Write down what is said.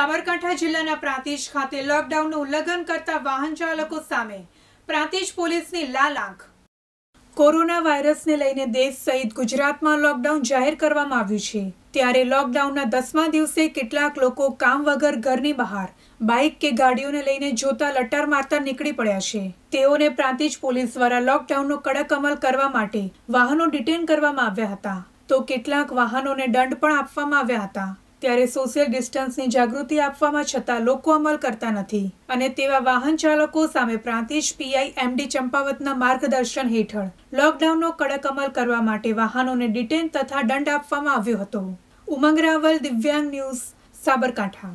સાબરકાંઠા જિલ્લાના પ્રાંતિજ ખાતે લોકડાઉનનું ઉલ્લંઘન કરતા વાહન ચાલકો સામે પ્રાંતિજ પોલીસની લાલ આંખ કોરોના વાયરસને લઈને દેશ સહિત ગુજરાતમાં લોકડાઉન જાહેર કરવામાં આવ્યું છે ત્યારે લોકડાઉનના દસમા દિવસે કેટલાક લોકો કામ વગર ઘરની બહાર બાઇક કે ગાડીઓને લઈને જોતા લટાર મારતા નીકળી પડ્યા છે તેઓને પ્રાંતિજ પોલીસ દ્વારા લોકડાઉનનો કડક અમલ કરવા માટે વાહનો ડિટેન કરવામાં આવ્યા હતા તો કેટલાક વાહનોને દંડ પણ આપવામાં આવ્યા હતા ત્યારે સોશિયલ ડિસ્ટન્સની જાગૃતિ આપવામાં છતાં લોકો અમલ કરતા નથી અને તેવા વાહન ચાલકો સામે પ્રાંતિજ પીઆઈ એમડી ચંપાવતના માર્ગદર્શન હેઠળ લોકડાઉનનો કડક અમલ કરવા માટે વાહનોને ડિટેન તથા દંડ આપવામાં આવ્યો હતો ઉમંગ રાવલ દિવ્યાંગ ન્યૂઝ સાબરકાંઠા